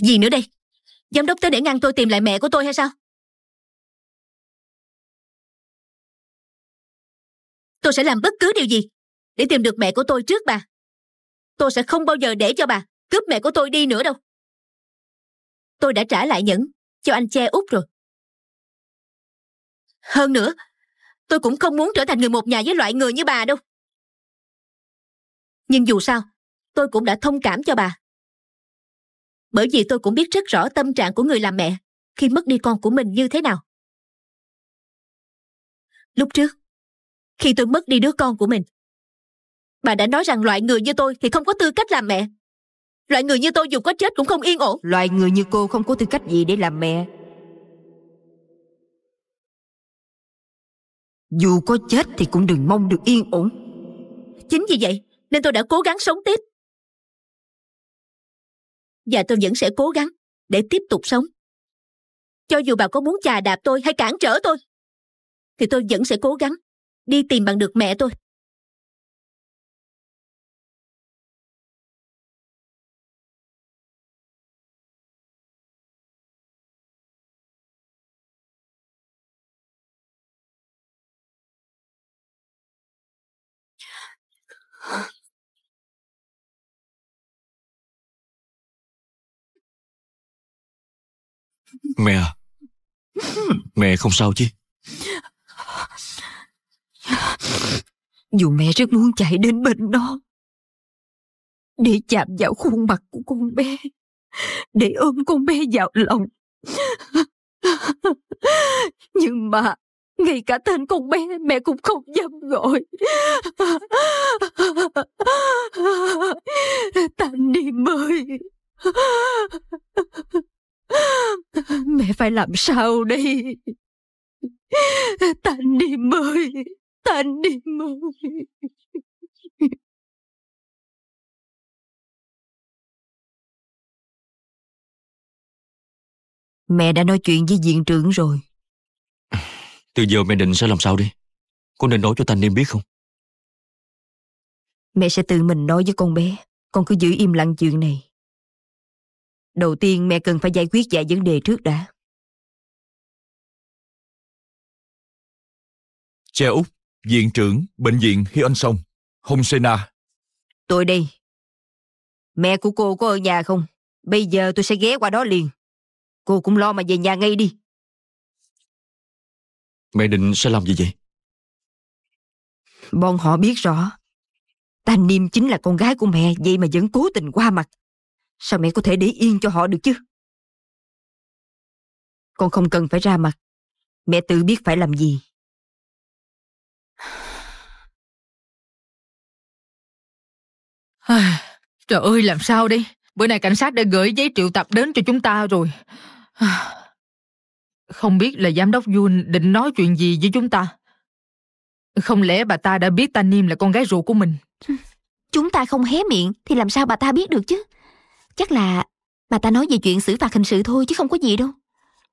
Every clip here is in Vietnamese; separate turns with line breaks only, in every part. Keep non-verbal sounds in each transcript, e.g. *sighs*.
Gì nữa đây? Giám đốc tới để ngăn tôi tìm lại mẹ của tôi hay sao? Tôi sẽ làm bất cứ điều gì để tìm được mẹ của tôi trước bà. Tôi sẽ không bao giờ để cho bà cướp mẹ của tôi đi nữa đâu. Tôi đã trả lại nhẫn cho anh che út rồi. Hơn nữa, tôi cũng không muốn trở thành người một nhà với loại người như bà đâu. Nhưng dù sao, tôi cũng đã thông cảm cho bà bởi vì tôi cũng biết rất rõ tâm trạng của người làm mẹ khi mất đi con của mình như thế nào. Lúc trước, khi tôi mất đi đứa con của mình, bà đã nói rằng loại người như tôi thì không có tư cách làm mẹ.
Loại người như tôi dù có chết cũng không yên ổn. Loại người như cô không có tư cách gì để làm mẹ.
Dù có chết thì cũng đừng mong được yên ổn. Chính vì vậy nên tôi đã cố gắng sống tiếp và tôi vẫn sẽ cố gắng để tiếp tục sống. Cho dù bà có muốn chà đạp tôi hay cản trở tôi, thì tôi vẫn sẽ cố gắng đi tìm bằng được mẹ tôi. Mẹ à Mẹ không sao chứ Dù mẹ rất muốn chạy đến bên đó Để chạm vào khuôn mặt của con bé Để ôm con bé vào lòng
Nhưng mà ngay cả tên con bé mẹ cũng không dám gọi
Thanh Niệm ơi
Mẹ phải làm
sao đây? Thanh đi ơi! Thanh đi ơi! Mẹ đã nói chuyện với viện trưởng rồi. *laughs* Từ giờ mẹ định sẽ làm sao đi? Con nên nói cho Thanh Niêm biết không? Mẹ sẽ tự mình nói với con bé. Con cứ giữ im lặng chuyện này. Đầu tiên mẹ cần phải giải quyết vài vấn đề trước đã. Cha Úc, Viện trưởng Bệnh viện Hi Anh Song, Hong Sena. Tôi đây. Mẹ của cô có ở nhà không? Bây giờ tôi sẽ ghé qua đó liền. Cô cũng lo mà về nhà ngay đi. Mẹ định sẽ làm gì vậy? Bọn họ biết rõ. Ta Niêm chính là con gái của mẹ, vậy mà vẫn cố tình qua mặt. Sao mẹ có thể để yên cho họ được chứ? Con không cần phải ra mặt. Mẹ tự biết phải làm gì. Trời ơi, làm sao đây? Bữa nay cảnh sát đã gửi giấy triệu tập đến cho chúng ta rồi.
Không biết là giám đốc Yun định nói chuyện gì với chúng ta. Không lẽ bà ta đã biết ta Niêm là con gái ruột của mình? Chúng ta không hé miệng thì làm sao bà ta biết được chứ?
Chắc là bà ta nói về chuyện xử phạt hình sự thôi chứ không có gì đâu.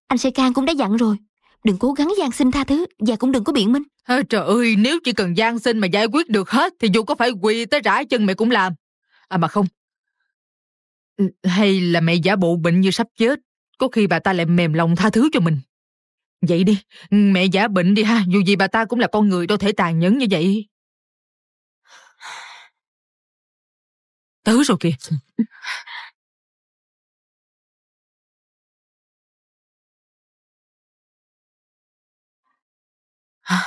Anh Sê Can
cũng đã dặn rồi. Đừng cố gắng gian xin tha thứ và cũng đừng có biện minh. À, trời ơi, nếu chỉ cần gian xin mà giải quyết được hết thì dù có phải quỳ tới rã chân mẹ cũng làm. À mà không. Ừ, hay là mẹ giả bộ bệnh như sắp chết, có khi bà ta lại mềm lòng tha thứ cho mình. Vậy đi, ừ, mẹ giả bệnh đi ha, dù gì bà ta cũng là con người đâu thể tàn nhẫn như vậy.
Tới rồi kìa. Ừ. À,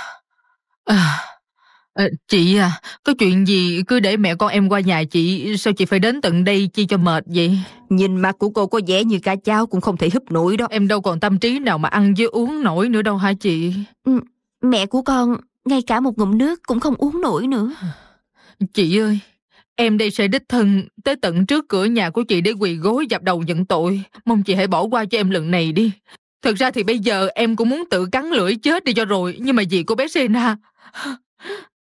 à, chị à, có chuyện gì cứ để mẹ con em qua nhà chị, sao chị phải đến tận đây chi cho mệt vậy? Nhìn mặt của cô có vẻ như cả cháu cũng không thể húp nổi đó. Em đâu còn tâm trí nào mà ăn với uống nổi nữa đâu hả chị? Ừ, mẹ của con ngay cả một ngụm nước cũng không uống nổi nữa. Chị ơi, Em đây sẽ đích thân tới tận trước cửa nhà của chị để quỳ gối dập đầu nhận tội. Mong chị hãy bỏ qua cho em lần này đi. Thật ra thì bây giờ em cũng muốn tự cắn lưỡi chết đi cho rồi Nhưng mà gì của bé Sena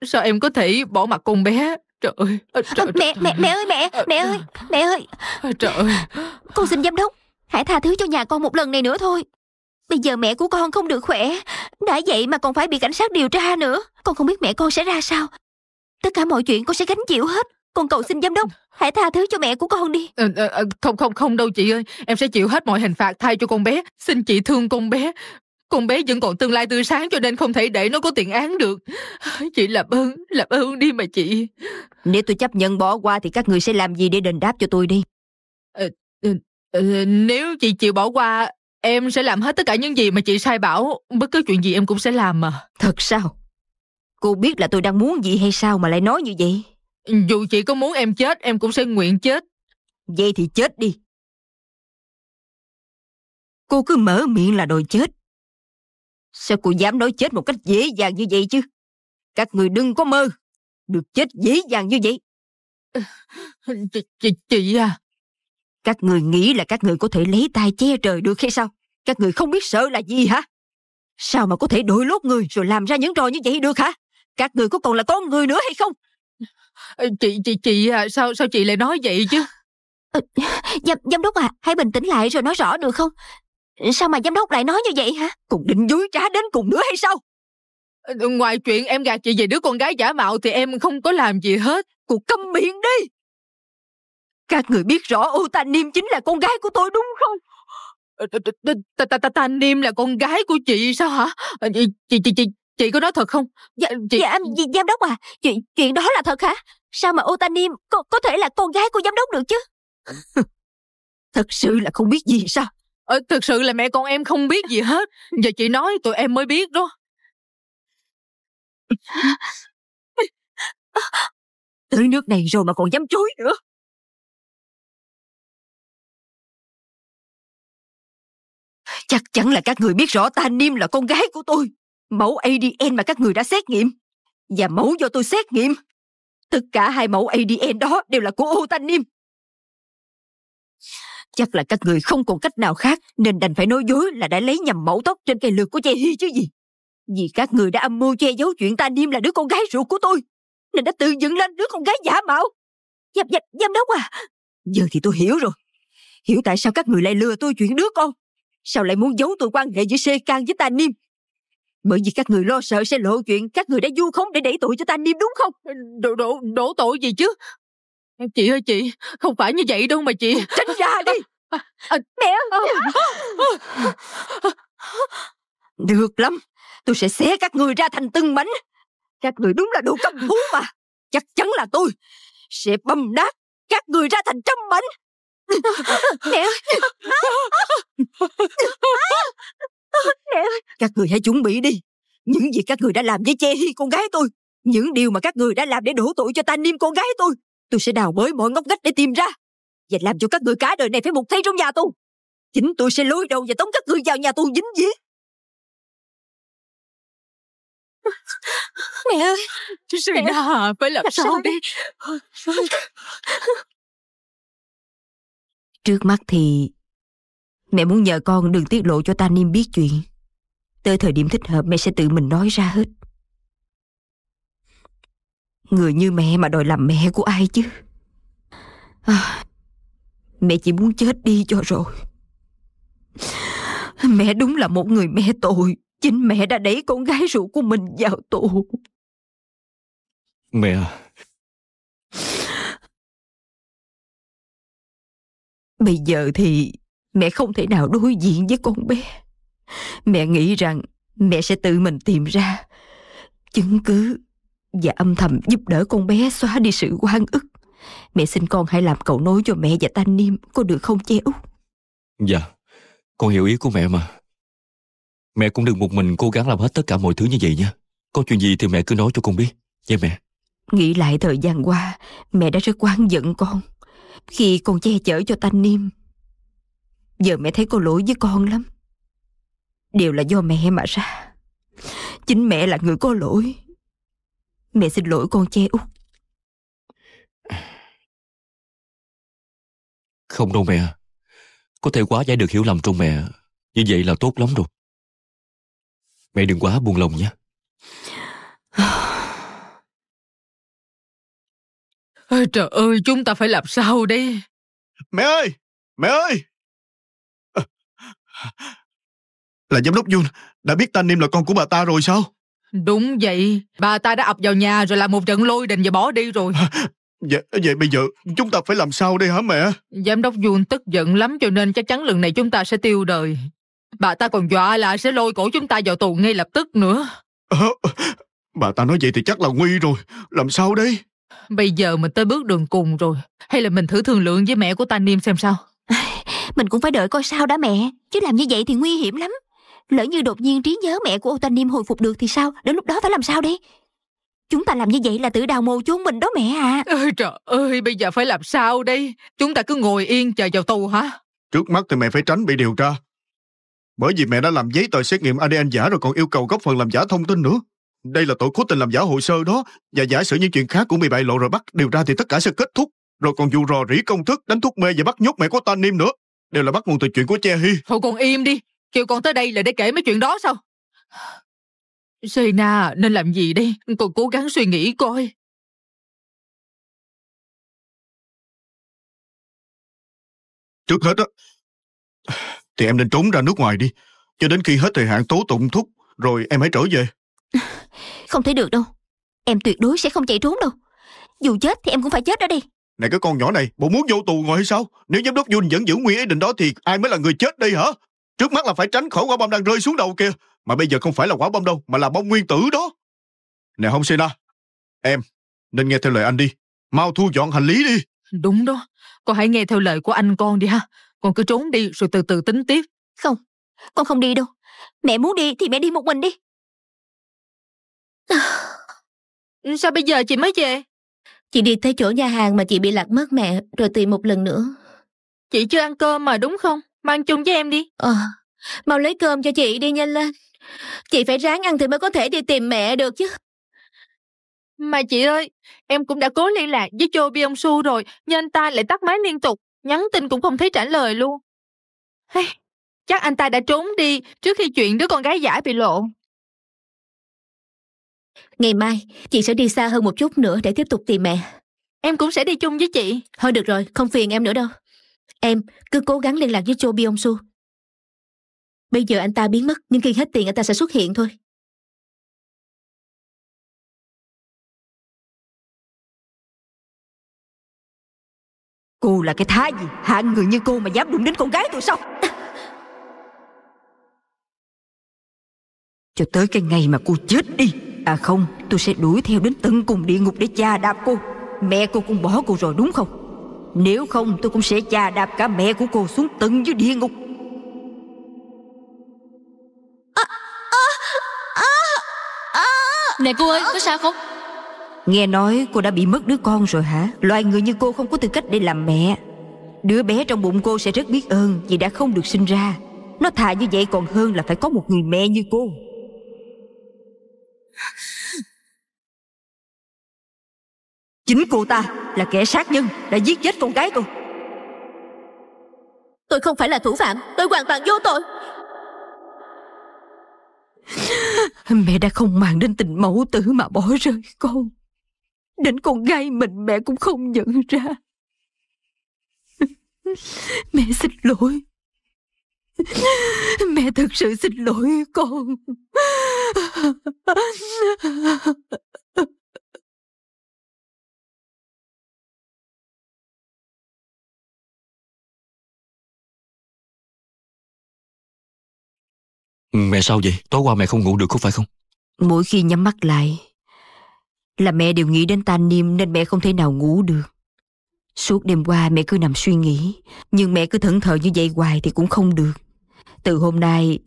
Sao em có thể bỏ mặt con bé Trời ơi à, trời, mẹ, trời. mẹ mẹ ơi mẹ à, Mẹ ơi mẹ ơi à, Trời ơi Con xin giám đốc Hãy tha thứ cho nhà con một lần này nữa thôi
Bây giờ mẹ của con không được khỏe Đã vậy mà còn phải bị cảnh sát điều tra nữa Con không biết mẹ con sẽ ra
sao Tất cả mọi chuyện con sẽ gánh chịu hết con cậu xin giám đốc Hãy tha thứ cho mẹ của con đi ờ, ờ, ờ, Không không không đâu chị ơi Em sẽ chịu hết mọi hình phạt thay cho con bé Xin chị thương con bé Con bé vẫn còn tương lai tươi sáng Cho nên không thể để nó có tiền án được Chị làm
ơn Làm ơn đi mà chị Nếu tôi chấp nhận bỏ qua Thì các người sẽ làm gì để đền đáp cho tôi đi
Nếu chị chịu bỏ qua Em sẽ làm hết tất cả những gì mà chị sai bảo Bất cứ chuyện gì em cũng sẽ làm mà Thật sao Cô biết là tôi đang muốn gì hay sao mà lại nói như vậy dù chị có muốn em chết, em cũng sẽ nguyện chết.
Vậy thì chết đi. Cô cứ mở miệng là đòi chết. Sao cô dám nói chết một cách dễ dàng như vậy chứ? Các người đừng
có mơ. Được chết dễ dàng như vậy. Chị, chị, chị à. Các người nghĩ là các người có thể lấy tay che trời được hay sao? Các người không biết sợ là gì hả? Sao mà có thể đổi lốt người rồi làm ra những trò như vậy được hả? Các người có còn là con người nữa hay không? Chị, chị, chị à, sao, sao chị lại
nói vậy chứ?
Ừ, giám, giám đốc à, hãy bình tĩnh lại rồi nói rõ được không? Sao mà giám đốc lại nói như
vậy hả? cùng định dối trá đến cùng nữa hay sao? Ờ, ừ, ngoài chuyện em gạt chị về đứa con gái giả mạo thì em không có làm gì hết. cuộc câm miệng đi! Các người biết rõ ô ta niêm chính là con gái của tôi đúng không? Ta ờ, ta ta ta niêm là con gái của chị sao hả? Ờ, chị chị chị Chị có nói thật không? Dạ, chị... dạ ừ. giám
đốc à, chuyện chuyện đó là thật hả? Sao mà Otanim có, có thể là con gái của giám đốc được chứ? *laughs*
thật sự là không biết gì sao? Ờ, thực sự là mẹ con em không biết gì hết.
Giờ chị nói tụi em mới biết đó. *laughs* Tới nước này rồi mà còn dám chối nữa. Chắc chắn là các người biết rõ ta Niêm là con gái của tôi mẫu ADN mà các người đã xét nghiệm và mẫu
do tôi xét nghiệm. Tất cả hai mẫu ADN đó đều là của Utanim. Chắc là các người không còn cách nào khác nên đành phải nói dối là đã lấy nhầm mẫu tóc trên cây lược của Che Hi chứ gì. Vì các người đã âm mưu che giấu chuyện ta Niêm là đứa con gái ruột của tôi nên đã tự dựng lên đứa con gái giả mạo. Dập dập giám đốc à. Giờ thì tôi hiểu rồi. Hiểu tại sao các người lại lừa tôi chuyện đứa con. Sao lại muốn giấu tôi quan hệ giữa Sê Can với ta Niêm bởi vì các người lo sợ sẽ lộ chuyện các người đã du khống để đẩy tội cho ta
niêm đúng không? Đổ, đổ, đổ tội gì chứ? Chị ơi chị, không phải như vậy đâu mà chị. Tránh ra đi! Mẹ! ơi à, à, à.
Được lắm, tôi sẽ xé các người ra thành từng mảnh. Các người đúng là đồ công thú mà. Chắc chắn là tôi sẽ bầm nát các người ra thành trăm mảnh.
Mẹ! ơi
*laughs* *laughs* *laughs* *laughs* Các người hãy chuẩn bị đi Những việc các người đã làm với che hi con gái tôi Những điều mà các người đã làm để đổ tội cho ta niêm con gái tôi Tôi sẽ đào bới mọi ngóc ngách để tìm ra Và
làm cho các người cả đời này phải buộc thay trong nhà tôi Chính tôi sẽ lôi đầu và tống các người vào nhà tôi dính dít *laughs* Mẹ ơi Serena à, phải làm sao, sao đi *laughs*
Trước mắt thì Mẹ muốn nhờ con đừng tiết lộ cho ta Niêm biết chuyện. Tới thời điểm thích hợp mẹ sẽ tự mình nói ra hết. Người như mẹ mà đòi làm mẹ của ai chứ? À, mẹ chỉ muốn chết đi cho rồi. Mẹ đúng là một
người mẹ tội. Chính mẹ đã đẩy con gái ruột của mình vào tù. Mẹ à. Bây giờ thì mẹ không thể nào đối diện với con bé.
Mẹ nghĩ rằng mẹ sẽ tự mình tìm ra chứng cứ và âm thầm giúp đỡ con bé xóa đi sự oan ức. Mẹ xin con hãy làm cầu nối cho mẹ và Thanh Niêm, có được không che út?
Dạ, con hiểu ý của mẹ mà. Mẹ cũng đừng một mình cố gắng làm hết tất cả mọi thứ như vậy nha. Có chuyện gì thì mẹ cứ nói cho con biết, nha mẹ.
Nghĩ lại thời gian qua, mẹ đã rất quan giận con. Khi con che chở cho Thanh Niêm, Giờ mẹ thấy có lỗi với con lắm Đều là do mẹ mà ra Chính mẹ là người có lỗi Mẹ xin
lỗi con che út
Không đâu mẹ Có thể quá giải được hiểu lầm trong mẹ Như vậy là tốt lắm rồi
Mẹ đừng quá buồn lòng nha Ôi trời ơi chúng ta phải làm sao đây
Mẹ ơi Mẹ ơi là giám đốc Yun đã biết Tanim là con của bà ta rồi sao?
Đúng vậy, bà ta đã ập vào nhà rồi làm một trận lôi đình và bỏ đi rồi. *laughs*
Vậy, vậy bây giờ chúng ta phải làm sao đây hả mẹ?
Giám đốc Yun tức giận lắm cho nên chắc chắn lần này chúng ta sẽ tiêu đời. Bà ta còn dọa là sẽ lôi cổ chúng ta vào tù ngay lập tức nữa.
Ờ, bà ta nói vậy thì chắc là nguy rồi. Làm sao đây?
Bây giờ mình tới bước đường cùng rồi. Hay là mình thử thương lượng với mẹ của ta Niêm xem sao? Mình cũng phải đợi coi sao đã mẹ Chứ làm như vậy thì nguy hiểm lắm
Lỡ như đột nhiên trí nhớ mẹ của Ô Thanh hồi phục được thì sao Đến lúc đó phải làm sao đây? Chúng ta làm như
vậy là tự đào mồ chôn mình đó mẹ à Ôi trời ơi bây giờ phải làm sao đây Chúng ta cứ ngồi yên chờ vào tù hả
Trước mắt thì mẹ phải tránh bị điều tra Bởi vì mẹ đã làm giấy tờ xét nghiệm ADN giả rồi còn yêu cầu góp phần làm giả thông tin nữa Đây là tội cố tình làm giả hồ sơ đó Và giả sử những chuyện khác cũng bị bại lộ rồi bắt điều tra thì tất cả sẽ kết thúc Rồi còn dù rò rỉ công thức đánh thuốc mê và bắt nhốt mẹ của ta niêm nữa đều là bắt nguồn từ chuyện của Che Hy.
Thôi con im đi, kêu con tới đây là để kể
mấy chuyện đó sao? Sena nên làm gì đây? Con cố gắng suy nghĩ coi.
Trước hết á, thì em nên trốn ra nước ngoài đi, cho đến khi hết thời hạn tố tụng thúc, rồi em hãy trở về. *laughs*
Không thể được đâu, em tuyệt đối
sẽ không chạy trốn đâu. Dù chết thì em cũng phải chết ở đây
này cái con nhỏ này, bộ muốn vô tù ngồi hay sao? Nếu giám đốc Jun vẫn giữ nguyên ý định đó thì ai mới là người chết đây hả? Trước mắt là phải tránh khỏi quả bom đang rơi xuống đầu kia. Mà bây giờ không phải là quả bom đâu, mà là bom nguyên tử đó. Nè Hong Sena, em, nên nghe theo lời anh đi. Mau thu dọn hành lý đi.
Đúng đó, con hãy nghe theo lời
của anh con đi ha. Con cứ trốn đi rồi từ từ tính tiếp. Không, con không đi đâu. Mẹ muốn đi thì mẹ đi một mình đi. Sao
bây giờ chị mới về? Chị đi tới chỗ nhà hàng mà chị bị lạc mất mẹ Rồi tìm một lần nữa Chị chưa ăn cơm mà đúng không Mang chung với em đi Ờ Mau lấy cơm cho chị đi
nhanh lên Chị phải ráng ăn thì mới có thể đi tìm mẹ được chứ Mà chị ơi Em cũng đã cố liên lạc với Cho Byung Su rồi Nhưng anh ta lại tắt máy liên tục Nhắn
tin cũng không thấy trả lời luôn hey, Chắc anh ta đã trốn đi Trước khi chuyện đứa con gái giả bị lộ Ngày mai, chị sẽ đi xa
hơn một chút nữa để tiếp tục tìm mẹ. Em cũng sẽ đi chung với chị. Thôi được rồi, không phiền em nữa đâu.
Em cứ cố gắng liên lạc với Cho Byung Su. Bây giờ anh ta biến mất, nhưng khi hết tiền anh ta sẽ xuất hiện thôi. Cô là cái thá gì? Hạng người như cô mà dám đụng đến con gái tôi sao? *coughs*
Cho tới cái ngày mà cô chết đi À không tôi sẽ đuổi theo đến tận cùng địa ngục để cha đạp cô Mẹ cô cũng bỏ cô rồi đúng không Nếu không tôi cũng sẽ cha đạp cả mẹ của cô xuống tận dưới địa ngục
Nè cô ơi có sao không
Nghe nói cô đã bị mất đứa con rồi hả Loài người như cô không có tư cách để làm mẹ Đứa bé trong bụng cô sẽ rất biết ơn Vì đã không được sinh ra Nó thà như vậy còn hơn là phải có một người
mẹ như cô Chính cô ta là kẻ sát nhân Đã giết chết con gái tôi
Tôi không phải là thủ phạm Tôi hoàn toàn vô tội
Mẹ đã không mang đến tình mẫu tử mà bỏ rơi con Đến con gái mình mẹ cũng không nhận ra
Mẹ xin lỗi Mẹ thật sự xin lỗi
con *laughs* Mẹ sao vậy? Tối qua mẹ không ngủ được có phải không? Mỗi khi nhắm mắt lại Là mẹ
đều nghĩ đến ta niêm Nên mẹ không thể nào ngủ được Suốt đêm qua mẹ cứ nằm suy nghĩ Nhưng mẹ cứ thẫn thờ như vậy hoài Thì cũng không được Từ hôm nay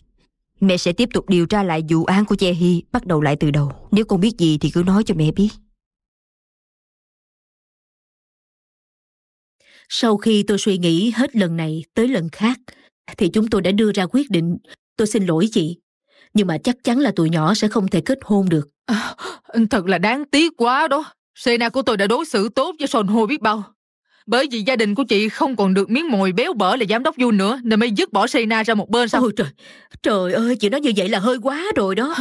Mẹ sẽ
tiếp tục điều tra lại vụ án của Che Hy Bắt đầu lại từ đầu Nếu con biết gì thì cứ nói cho mẹ biết Sau khi tôi suy nghĩ hết lần này tới lần khác Thì chúng tôi đã đưa ra quyết định Tôi xin lỗi chị
Nhưng mà chắc
chắn là tụi nhỏ sẽ không thể kết hôn được à,
Thật là đáng tiếc quá đó Sena của tôi đã đối xử tốt với Son Ho biết bao bởi vì gia đình của chị không còn được miếng mồi béo bở là giám đốc du nữa nên mới dứt bỏ Sena ra một bên sao ôi trời trời ơi chị nói như vậy là hơi quá rồi đó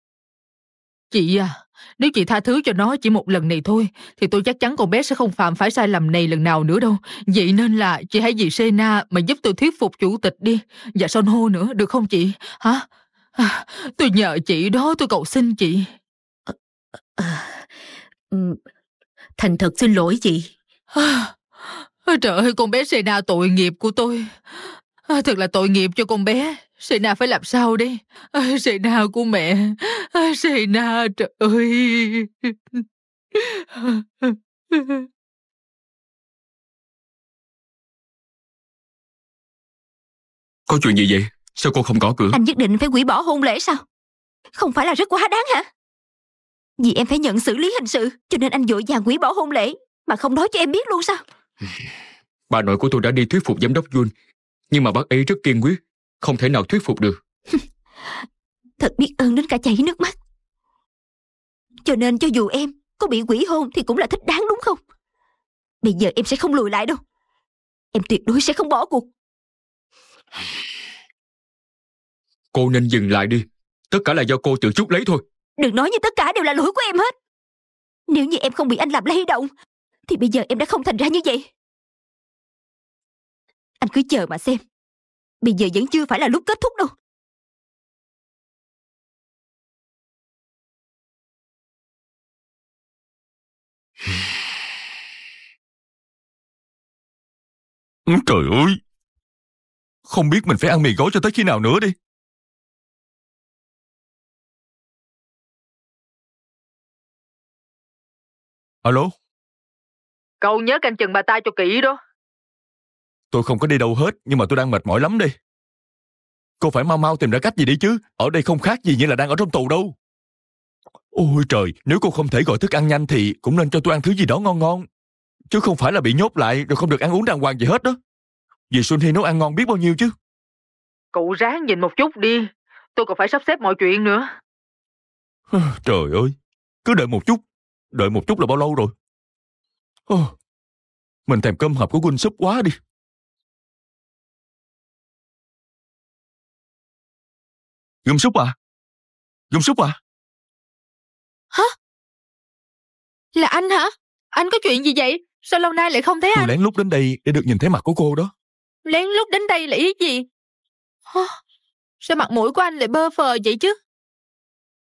*sighs* chị à nếu chị tha thứ cho nó chỉ một lần này thôi thì tôi chắc chắn con bé sẽ không phạm phải sai lầm này lần nào nữa đâu vậy nên là chị hãy vì Sena mà giúp tôi thuyết phục chủ tịch đi và dạ son hô nữa được không chị hả *sighs* tôi nhờ chị đó tôi cầu xin chị thành thật xin lỗi chị À, trời ơi, con bé Sena tội nghiệp của tôi. À, thật là tội nghiệp cho con bé. Sena phải làm sao đây? À, Sena của mẹ. À, Sena, trời ơi.
Có chuyện gì vậy? Sao cô không có cửa? Anh nhất định phải hủy bỏ hôn lễ sao? Không phải là rất quá đáng hả? Vì em phải nhận
xử lý hình sự, cho nên anh vội vàng hủy bỏ hôn lễ mà không nói cho em biết luôn sao
Bà nội của tôi đã đi thuyết phục giám đốc Jun Nhưng mà bác ấy rất kiên quyết Không thể nào thuyết phục được
*laughs* Thật biết ơn đến cả chảy nước mắt Cho nên cho
dù em Có bị quỷ hôn thì cũng là thích đáng đúng không Bây giờ em sẽ không lùi lại đâu Em tuyệt đối sẽ không bỏ cuộc *sighs*
Cô nên dừng lại đi Tất cả là do cô tự chút lấy thôi
Đừng nói như tất cả đều là lỗi của em hết Nếu như em không bị anh làm lay động thì bây giờ em đã không thành ra như vậy Anh cứ chờ mà xem Bây giờ vẫn chưa phải là lúc kết thúc đâu *sighs* Trời ơi Không biết mình phải ăn mì gói cho tới khi nào nữa đi Alo Cậu nhớ canh chừng bà ta cho kỹ đó. Tôi không có đi đâu hết, nhưng mà tôi đang mệt mỏi lắm đi. Cô phải mau mau tìm ra
cách gì đi chứ, ở đây không khác gì như là đang ở trong tù đâu. Ôi trời, nếu cô không thể gọi thức ăn nhanh thì cũng nên cho tôi ăn thứ gì đó ngon ngon. Chứ không phải là bị nhốt lại rồi không được ăn uống đàng hoàng gì hết đó. Vì Xuân Hy nấu ăn ngon biết bao nhiêu chứ.
Cậu ráng nhìn một chút đi,
tôi còn phải sắp xếp mọi chuyện nữa.
*sighs* trời ơi, cứ đợi một chút,
đợi một chút là bao lâu rồi? Ồ, mình thèm cơm hộp của Quân Súp quá đi. Gum Súp à? Gum Súp à? Hả? Là anh hả? Anh có chuyện gì vậy? Sao lâu nay lại không thấy anh Tôi lén lút đến đây để
được nhìn thấy mặt của cô đó.
Lén lút đến đây là ý gì? Hả? Sao mặt mũi của anh lại bơ phờ vậy chứ?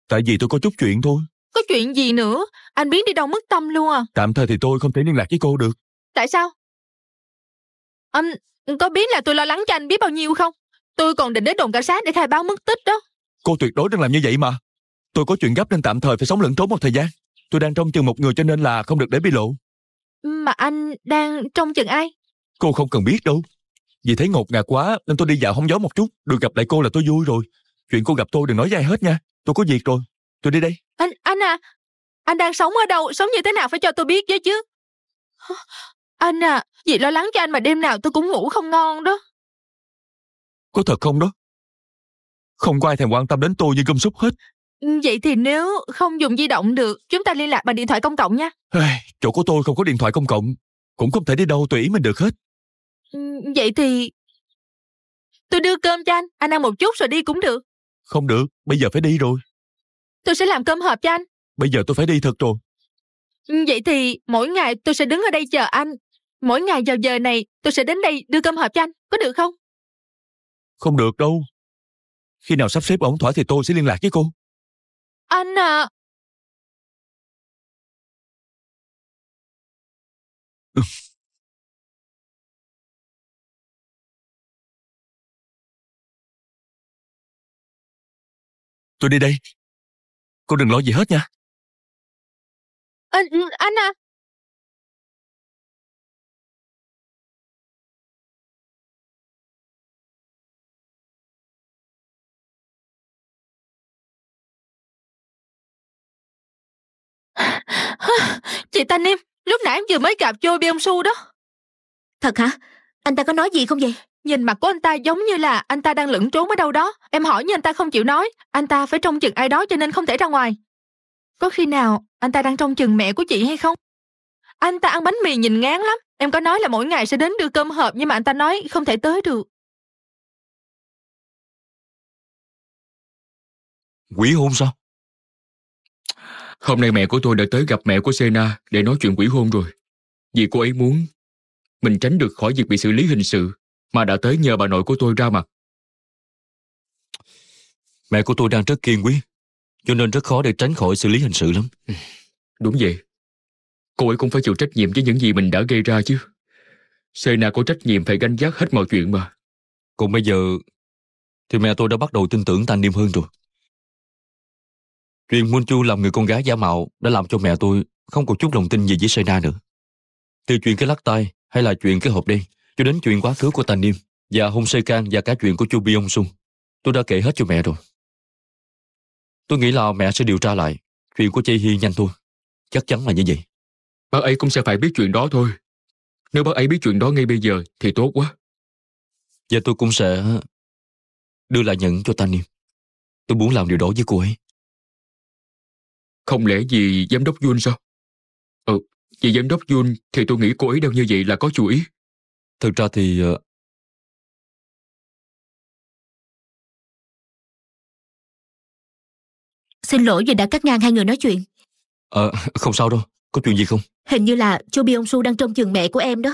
Tại vì tôi có chút chuyện thôi.
Có chuyện gì nữa? Anh biến đi đâu mất tâm luôn à?
Tạm thời thì tôi không thể liên lạc với cô được.
Tại sao? Anh có biết là tôi lo lắng cho anh biết bao nhiêu không? Tôi còn định đến đồn cảnh sát để khai báo mất tích đó.
Cô tuyệt đối đừng làm như vậy mà. Tôi có chuyện gấp nên tạm thời phải sống lẫn trốn một thời gian. Tôi đang trông chừng một người cho nên là không được để bị lộ.
Mà anh đang trông chừng ai?
Cô không cần biết đâu. Vì thấy ngột ngạt quá nên tôi đi dạo hóng gió một chút. Được gặp lại cô là tôi vui rồi. Chuyện cô gặp tôi đừng nói dài hết nha. Tôi có việc rồi tôi đi đây
anh anh à anh đang
sống ở đâu sống như thế nào phải cho tôi biết với chứ anh à vì lo lắng cho anh mà đêm nào tôi cũng ngủ không ngon đó
có thật không đó không có ai thèm quan tâm đến tôi như cơm súp hết
ừ, vậy thì nếu không dùng di động được chúng ta liên lạc bằng điện thoại công cộng nha
chỗ của tôi không có điện thoại công cộng cũng không thể đi đâu tùy ý mình được hết
ừ, vậy thì tôi đưa cơm cho anh anh ăn một chút rồi đi cũng được
không được bây giờ phải đi rồi
tôi sẽ làm cơm hộp cho anh
bây giờ tôi phải đi thật rồi
ừ, vậy thì mỗi ngày tôi sẽ đứng ở đây chờ anh mỗi ngày vào giờ này
tôi sẽ đến đây đưa cơm hộp cho anh có được không không được đâu khi nào sắp xếp ổn thỏa thì tôi sẽ liên lạc với cô anh à *laughs* tôi đi đây Cô đừng lo gì hết nha. À, anh à. Chị Thanh em, lúc nãy em vừa mới gặp Chô Byung Su đó. Thật
hả? Anh ta có nói gì không vậy? nhìn mặt của anh ta giống như là anh ta đang lẫn trốn ở đâu đó em hỏi nhưng anh ta không chịu nói anh ta phải trông chừng ai đó cho nên không thể ra ngoài có khi nào anh ta đang
trông chừng mẹ của chị hay không anh ta ăn bánh mì nhìn ngán lắm em có nói là mỗi ngày sẽ đến đưa cơm hộp nhưng mà anh ta nói không thể tới được quỷ hôn sao hôm nay mẹ của tôi đã
tới gặp mẹ của sena để nói chuyện quỷ hôn rồi vì cô ấy muốn mình tránh được khỏi việc bị xử lý hình sự mà đã tới nhờ bà nội của tôi ra mặt. Mẹ của tôi đang rất kiên quyết, cho nên rất khó để tránh khỏi xử lý hình sự lắm. Ừ. Đúng vậy. Cô ấy cũng phải chịu trách nhiệm với những gì mình đã gây ra chứ. Sena có trách nhiệm phải gánh vác hết mọi chuyện mà. Còn bây giờ thì mẹ tôi đã bắt đầu tin tưởng Thanh Niêm hơn rồi. Chuyện Mun Chu làm người con gái giả mạo đã làm cho mẹ tôi không còn chút lòng tin gì với Sena nữa. Từ chuyện cái lắc tay hay là chuyện cái hộp đen, cho đến chuyện quá khứ của Tà Niêm và Hung Sê Can và cả chuyện của Chu Ông Sung. Tôi đã kể hết cho mẹ rồi. Tôi nghĩ là mẹ sẽ điều tra lại chuyện của Chê Hi nhanh thôi. Chắc chắn là như vậy. Bác ấy cũng sẽ phải biết chuyện đó thôi. Nếu bác ấy biết chuyện đó ngay bây
giờ thì tốt quá. Và tôi cũng sẽ đưa lại nhận cho Tanya. Tôi muốn làm điều đó với cô ấy. Không lẽ gì giám đốc Jun sao? Ừ, vì giám đốc Jun thì tôi nghĩ cô ấy đâu như vậy là có chủ ý. Thực ra thì, ờ Xin lỗi vì đã cắt ngang hai người nói chuyện. Ờ, *laughs* không sao đâu. Có chuyện gì không? Hình như là Cho ông Su đang trông chừng mẹ của em đó.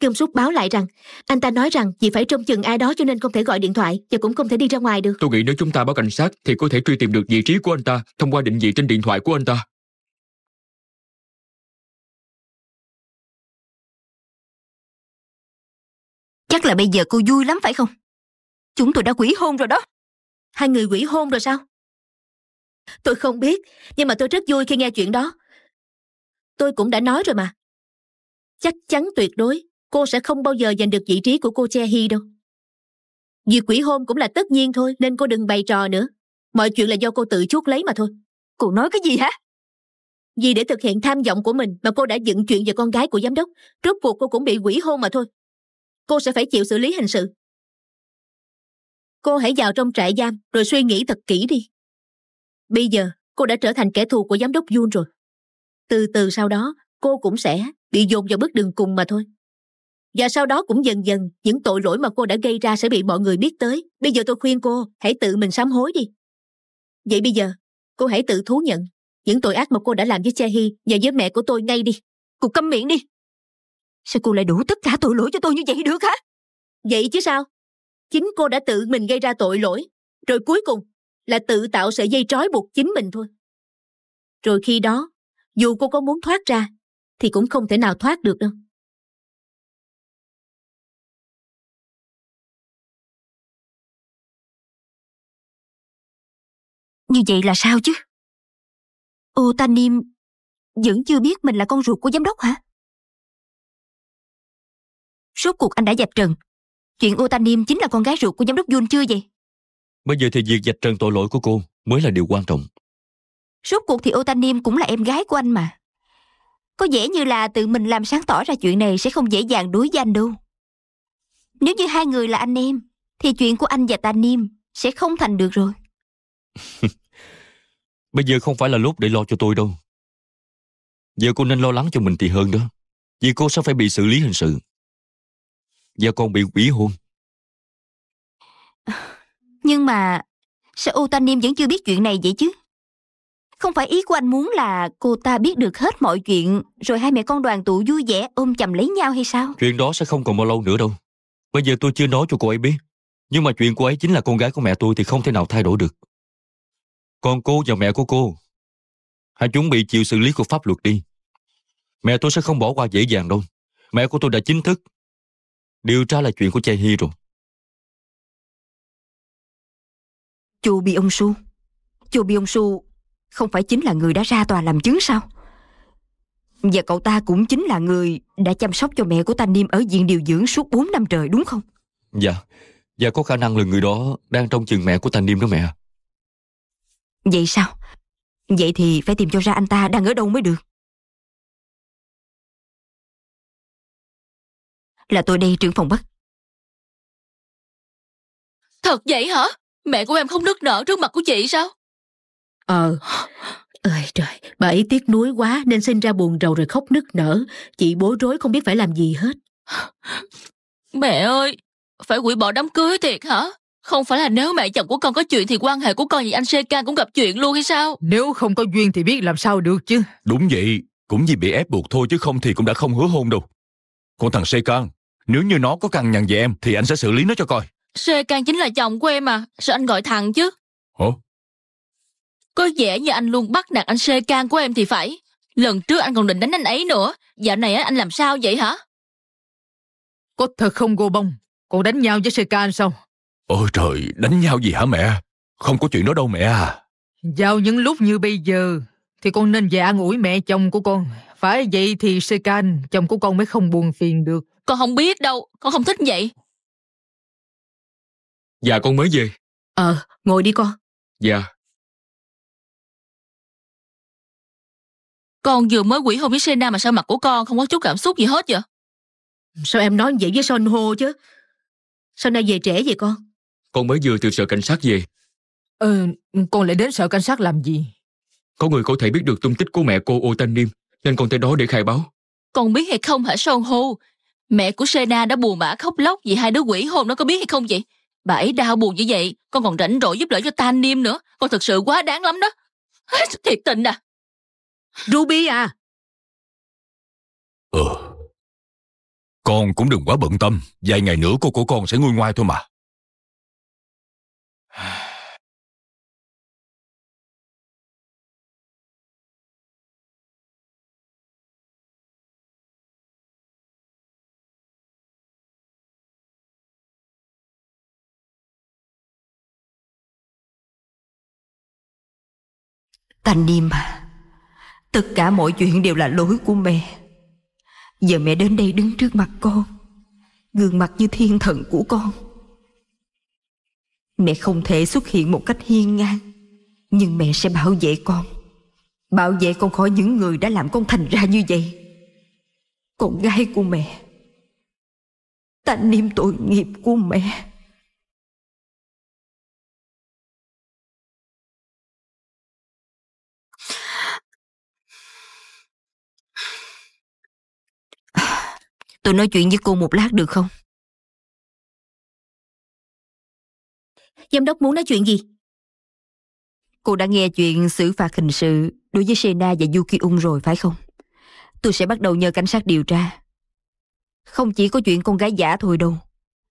Kim Súc báo lại rằng anh ta nói rằng vì phải trông chừng ai đó cho nên không thể gọi điện thoại và cũng không thể đi
ra ngoài được. Tôi nghĩ nếu chúng ta báo cảnh sát thì có thể truy tìm được vị trí của anh ta thông qua định vị trên điện thoại của anh ta. Chắc là bây giờ cô vui lắm phải không? Chúng tôi đã quỷ hôn rồi đó. Hai người quỷ hôn rồi sao? Tôi không biết, nhưng mà tôi rất vui khi nghe chuyện đó. Tôi cũng đã nói rồi mà. Chắc chắn tuyệt đối,
cô sẽ không bao giờ giành được vị trí của cô Che Hi đâu. Việc quỷ hôn cũng là tất nhiên thôi, nên cô đừng bày trò nữa. Mọi chuyện là do cô tự chuốt lấy mà thôi. Cô nói cái gì hả? Vì để thực hiện tham vọng của mình mà cô đã dựng chuyện về con gái của giám đốc, rốt cuộc cô cũng bị quỷ
hôn mà thôi cô sẽ phải chịu xử lý hình sự cô hãy vào trong trại giam rồi suy nghĩ thật kỹ đi bây giờ cô đã trở thành kẻ thù của giám đốc
Yun rồi từ từ sau đó cô cũng sẽ bị dồn vào bước đường cùng mà thôi và sau đó cũng dần dần những tội lỗi mà cô đã gây ra sẽ bị mọi người biết tới bây giờ tôi khuyên cô hãy tự mình sám hối đi vậy bây giờ cô hãy tự thú nhận những tội ác mà cô đã làm với Che và với mẹ của tôi ngay đi cục câm miệng đi Sao cô lại đủ tất cả tội lỗi cho tôi như vậy được hả? Vậy chứ sao? Chính cô đã tự mình gây ra tội lỗi, rồi cuối cùng là tự tạo sợi dây trói buộc chính mình thôi. Rồi khi
đó, dù cô có muốn thoát ra, thì cũng không thể nào thoát được đâu. Như vậy là sao chứ? Ô Tanim vẫn chưa biết mình là con ruột của giám đốc hả? rốt cuộc anh đã dẹp trần. Chuyện Utanim chính là con gái ruột của giám đốc Jun chưa vậy?
Bây giờ thì việc dẹp trần tội lỗi của cô mới là điều quan trọng.
Rốt cuộc thì Utanim
cũng là em gái của anh mà. Có vẻ như là tự mình làm sáng tỏ ra chuyện này sẽ không dễ dàng đối với anh đâu. Nếu như hai người là anh em, thì chuyện của anh và Ta Tanim sẽ không thành được rồi. *laughs*
Bây giờ không phải là lúc để lo cho tôi đâu. Giờ cô nên lo lắng cho mình thì hơn đó. Vì cô sẽ phải bị xử lý hình sự và con bị quỷ hôn
*laughs* nhưng mà sao Utanim vẫn chưa biết chuyện này vậy chứ không phải ý của anh muốn
là cô ta biết được hết mọi chuyện rồi hai mẹ con đoàn tụ vui vẻ ôm chầm lấy nhau hay sao
chuyện đó sẽ không còn bao lâu nữa đâu bây giờ tôi chưa nói cho cô ấy biết nhưng mà chuyện cô ấy chính là con gái của mẹ tôi thì không thể nào thay đổi được còn cô và mẹ của cô hãy chuẩn bị chịu xử lý của pháp luật đi mẹ tôi sẽ không bỏ qua dễ dàng đâu mẹ của tôi đã chính thức
Điều tra là chuyện của cha Hi rồi. Chu Bi Ông Su Chu Bi Ông Su không phải chính là người đã ra tòa
làm chứng sao? Và cậu ta cũng chính là người đã chăm sóc cho mẹ của ta Niêm ở viện điều dưỡng suốt 4 năm trời đúng không?
Dạ, và dạ, có khả năng là người đó đang trong
chừng mẹ của ta Niêm đó mẹ. Vậy sao? Vậy thì phải tìm cho ra anh ta đang ở đâu mới được. Là tôi đây trưởng phòng Bắc. Thật vậy hả? Mẹ của em không nức nở trước mặt của chị sao? Ờ. Ơi trời, bà
ấy tiếc nuối quá nên sinh ra buồn rầu rồi khóc nức nở. Chị bối rối không biết phải làm gì hết. Mẹ ơi, phải hủy bỏ đám cưới thiệt hả? Không phải là nếu mẹ chồng của con có chuyện thì quan hệ của con và anh CK cũng gặp chuyện luôn hay sao?
Nếu không có duyên thì biết làm sao
được chứ. Đúng vậy, cũng vì bị ép buộc thôi chứ không thì cũng đã không hứa hôn đâu. Con thằng CK, nếu như nó có cằn nhằn về em Thì anh sẽ xử lý nó cho coi
Sê Can chính là chồng của em à Sao anh gọi thằng chứ Ủa Có vẻ như anh luôn bắt nạt anh Sê Can của em thì phải Lần trước anh còn định đánh anh ấy nữa Dạo này anh làm sao vậy hả
Có thật không cô bông Cô đánh nhau với Sê Can sao
Ôi trời đánh nhau gì hả mẹ Không có chuyện đó đâu mẹ à
Vào những lúc như bây giờ Thì con nên về an ủi mẹ chồng của con phải vậy thì Sekan, chồng của con mới không buồn phiền được.
Con không biết đâu, con không thích vậy. Dạ con mới về. Ờ, ngồi đi con. Dạ. Con vừa mới quỷ hôn với Sena mà sao mặt của con không có chút cảm xúc gì hết vậy?
Sao em nói vậy với Son Ho chứ? Sao nay về trễ vậy con?
Con mới vừa từ sở cảnh sát về.
Ờ, con lại đến sở cảnh sát làm gì?
Có người có thể biết được tung tích của mẹ cô Otanim nên con tới đó để khai báo
con biết hay không hả son hô mẹ
của sena đã buồn bã khóc lóc vì hai đứa quỷ hôn nó có biết hay không vậy bà ấy đau buồn như vậy con còn
rảnh rỗi giúp đỡ cho tan niêm nữa con thật sự quá đáng lắm đó thiệt tình à ruby à ờ con cũng đừng quá bận tâm vài ngày nữa cô của con sẽ nguôi ngoai thôi mà Thanh Niêm à Tất cả mọi chuyện đều là lỗi của mẹ Giờ mẹ đến đây đứng trước mặt con
Gương mặt như thiên thần của con Mẹ không thể xuất hiện một cách hiên ngang Nhưng mẹ sẽ bảo vệ con Bảo vệ con
khỏi những người đã làm con thành ra như vậy Con gái của mẹ Thanh niêm tội nghiệp của mẹ Tôi nói chuyện với cô một lát được không? Giám đốc muốn nói chuyện gì? Cô đã nghe chuyện xử phạt hình sự đối với Sena và
Yuki Ung rồi phải không? Tôi sẽ bắt đầu nhờ cảnh sát điều tra. Không chỉ
có chuyện con gái giả thôi đâu,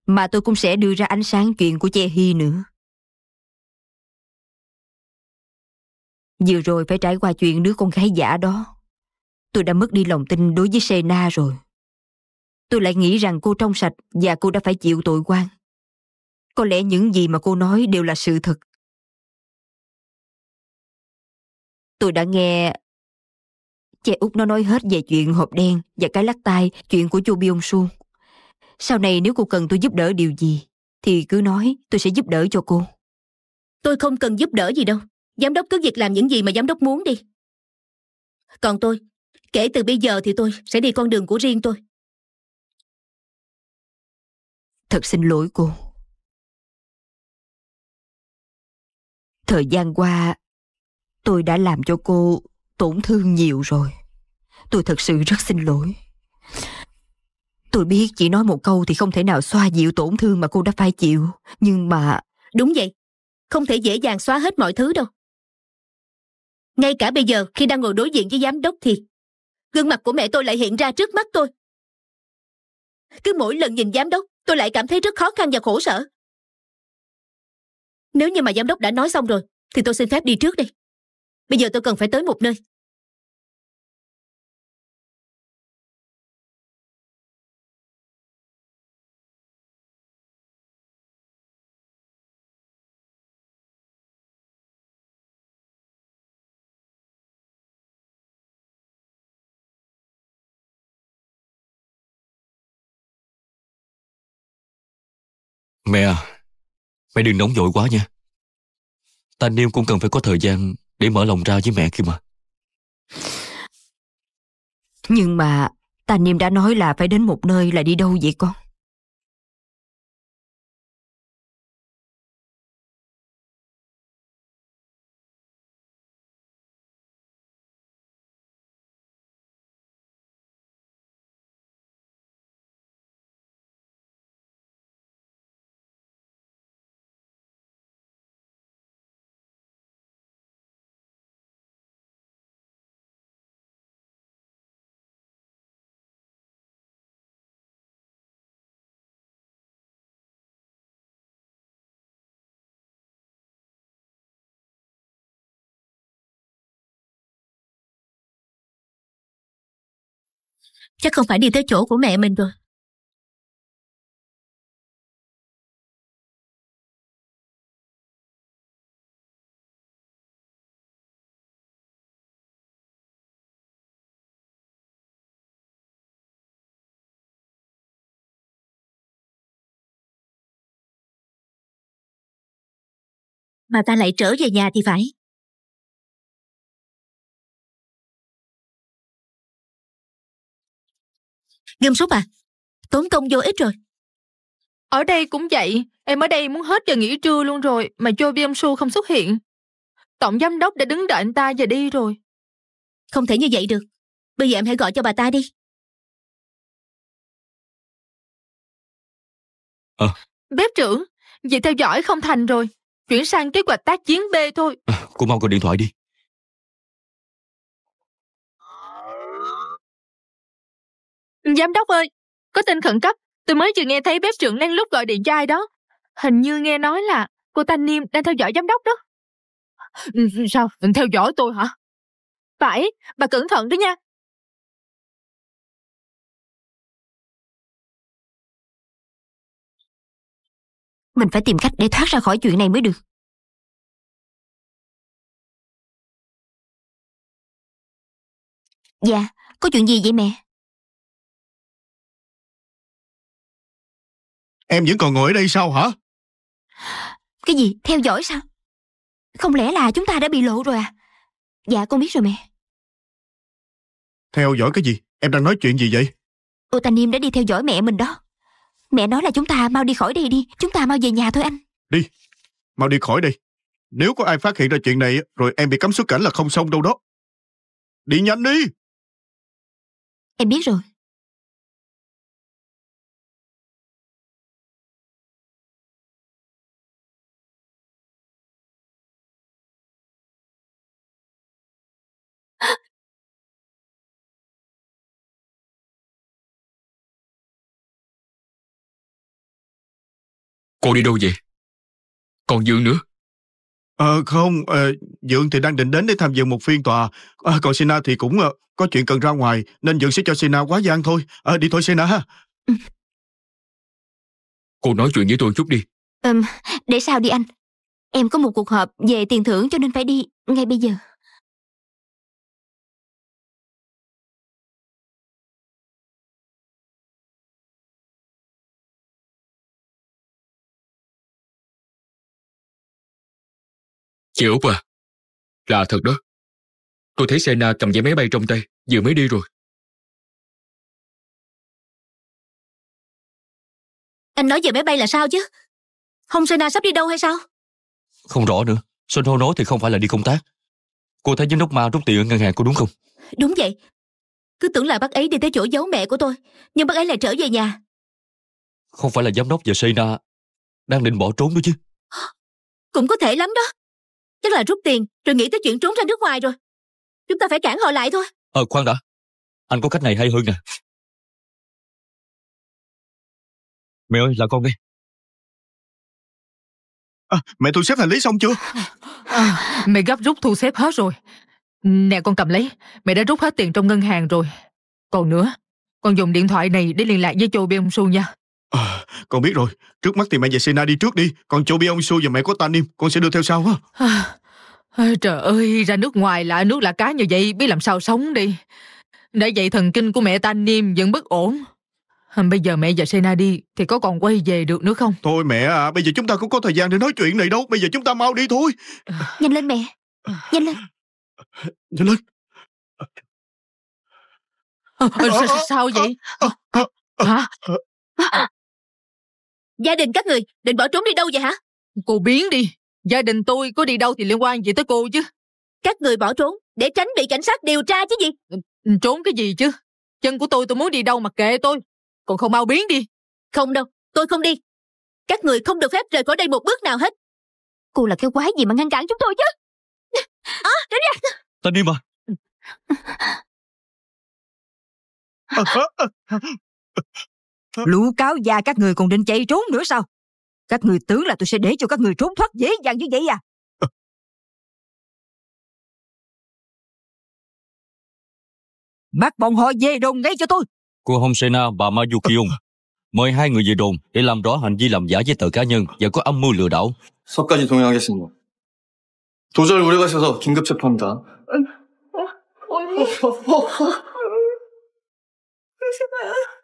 mà tôi cũng sẽ đưa ra ánh sáng chuyện của Che Hi nữa. Vừa rồi phải trải qua chuyện đứa con gái giả đó. Tôi đã mất đi lòng tin đối với Sena rồi tôi lại nghĩ rằng cô trong sạch và cô đã phải chịu tội quan. Có lẽ những gì mà cô nói đều là sự thật. Tôi đã nghe Che út nó nói hết về chuyện hộp đen và cái lắc tay, chuyện của chu Byung Su.
Sau này nếu cô cần tôi giúp đỡ điều gì, thì cứ nói tôi sẽ giúp đỡ cho cô.
Tôi không cần giúp đỡ gì đâu. Giám đốc cứ việc làm những gì mà giám đốc muốn đi. Còn tôi, kể từ bây giờ thì tôi sẽ đi con đường của riêng tôi. Thật xin lỗi cô. Thời gian qua, tôi đã làm cho cô tổn
thương nhiều rồi. Tôi thật sự rất xin lỗi. Tôi biết chỉ nói một câu thì không thể nào xoa dịu tổn thương mà cô đã phải chịu. Nhưng mà...
Đúng vậy.
Không thể dễ dàng xóa hết mọi thứ đâu. Ngay cả bây giờ khi đang ngồi đối diện với giám đốc thì gương mặt của mẹ tôi lại hiện ra trước mắt tôi. Cứ mỗi lần nhìn giám đốc, tôi lại cảm thấy rất khó khăn và khổ sở nếu như mà giám đốc đã nói xong rồi thì tôi xin phép đi trước đi bây giờ tôi cần phải tới một nơi Mẹ à, mẹ đừng nóng vội quá nha. Thanh Niêm cũng cần phải có thời gian để mở lòng ra với mẹ kia mà. Nhưng mà Thanh Niêm đã nói là phải đến một nơi là đi đâu vậy con? chắc không phải đi tới chỗ của mẹ mình rồi mà ta lại trở về nhà thì phải Gươm súc à, tốn công vô ích rồi. Ở đây cũng vậy, em ở đây muốn hết giờ nghỉ trưa luôn rồi mà Cho Byung Su không xuất hiện. Tổng giám đốc đã đứng đợi anh ta và đi rồi. Không thể như vậy được. Bây giờ em hãy gọi cho bà ta đi. À. Bếp trưởng, việc theo dõi không thành rồi. Chuyển sang kế hoạch tác chiến B thôi. À, cô mau gọi điện thoại đi. Ừ, giám đốc ơi, có tin khẩn cấp, tôi mới vừa nghe thấy bếp trưởng đang lúc gọi điện cho ai đó. Hình như nghe nói là cô ta Niêm đang theo dõi giám đốc đó. Ừ, ừ, sao? Theo dõi tôi hả? Phải, bà cẩn thận đó nha. Mình phải tìm cách để thoát ra khỏi chuyện này mới được. Dạ, có chuyện gì vậy mẹ? Em vẫn còn ngồi ở đây sao hả? Cái gì, theo dõi sao? Không lẽ là chúng ta đã bị lộ rồi à? Dạ, con biết rồi mẹ.
Theo dõi cái gì? Em đang nói chuyện gì vậy?
Ô Tà đã đi theo dõi mẹ mình đó.
Mẹ nói là chúng ta mau đi khỏi đây đi, chúng ta mau về nhà thôi anh.
Đi, mau đi khỏi đây. Nếu có ai phát hiện ra chuyện này rồi em bị cấm xuất cảnh là không xong đâu đó. Đi
nhanh đi. Em biết rồi. Cô đi đâu vậy? Còn Dương nữa?
Ờ không, ờ, Dượng thì đang định đến để tham dự một phiên tòa. Ờ, còn Sina thì cũng ờ, có chuyện cần ra ngoài, nên dương sẽ cho Sina quá gian thôi. Ờ, đi thôi Sina ha. Ừ. Cô
nói chuyện với tôi chút đi. Ừm, để sao đi anh? Em có một cuộc họp về tiền thưởng cho nên phải đi ngay bây giờ. Chị Út à, là thật đó. Tôi thấy Sena cầm giấy máy bay trong tay, vừa mới đi rồi. Anh nói về máy bay là sao chứ? Không Sena sắp đi đâu hay sao?
Không rõ nữa. Sơn Hô nói thì không phải là đi công tác. Cô thấy giám đốc ma rút tiền ở ngân hàng cô đúng không?
Đúng vậy. Cứ tưởng là bác ấy đi tới chỗ giấu mẹ của tôi, nhưng bác ấy lại trở về nhà.
Không phải là giám đốc và Sena đang định bỏ trốn nữa chứ?
Cũng có thể lắm đó. Chắc là rút tiền rồi nghĩ tới chuyện trốn ra nước ngoài rồi. Chúng ta phải cản họ lại thôi. Ờ, khoan đã. Anh có cách này hay hơn nè. Mẹ ơi, là con đi. À, mẹ thu xếp hành lý xong chưa? À, mẹ gấp rút thu xếp hết rồi. Nè con cầm lấy, mẹ
đã rút hết tiền trong ngân hàng rồi. Còn nữa, con dùng điện thoại này để liên lạc với Châu Biên Su
nha. Con biết rồi, trước mắt thì mẹ và Sena đi trước đi, còn ông Su và mẹ có Tanim, con sẽ đưa theo sau á.
trời ơi, ra nước ngoài lạ nước lạ cá như vậy, biết làm sao sống đi. để vậy thần kinh của mẹ Tanim vẫn bất ổn. Bây giờ mẹ và Sena đi Thì có còn quay về được nữa không
Thôi mẹ à Bây giờ chúng ta không có thời gian để nói chuyện này đâu Bây giờ chúng ta mau đi thôi
Nhanh lên mẹ Nhanh lên Nhanh lên à, à, Sao vậy Hả Gia đình các người định bỏ trốn đi đâu vậy hả? Cô biến đi. Gia
đình tôi có đi đâu thì liên quan gì tới cô chứ? Các người bỏ trốn để tránh bị cảnh sát điều tra chứ
gì? Ừ, ừ, trốn cái gì chứ? Chân của tôi tôi muốn đi đâu mà kệ tôi. Còn không mau biến đi. Không đâu, tôi không đi. Các người không được phép rời khỏi đây một bước nào hết. Cô là cái quái gì mà ngăn cản chúng tôi chứ? *laughs* À, tránh ra. Tên đi mà. *laughs* À, à, à. Lũ cáo gia các người còn định chạy trốn nữa sao? Các người tưởng là tôi sẽ để cho các người trốn thoát dễ dàng như vậy à? Bắt bọn họ về đồn ngay cho tôi. Cô Hong Sena và Ma Yukiyun,
mời hai người về đồn để làm rõ hành vi làm giả giấy tờ cá nhân và có âm mưu lừa đảo. 석까지 동의하겠습니다.
도저히 오래 가셔서 긴급 체포합니다. 언니. 어, 어, 어.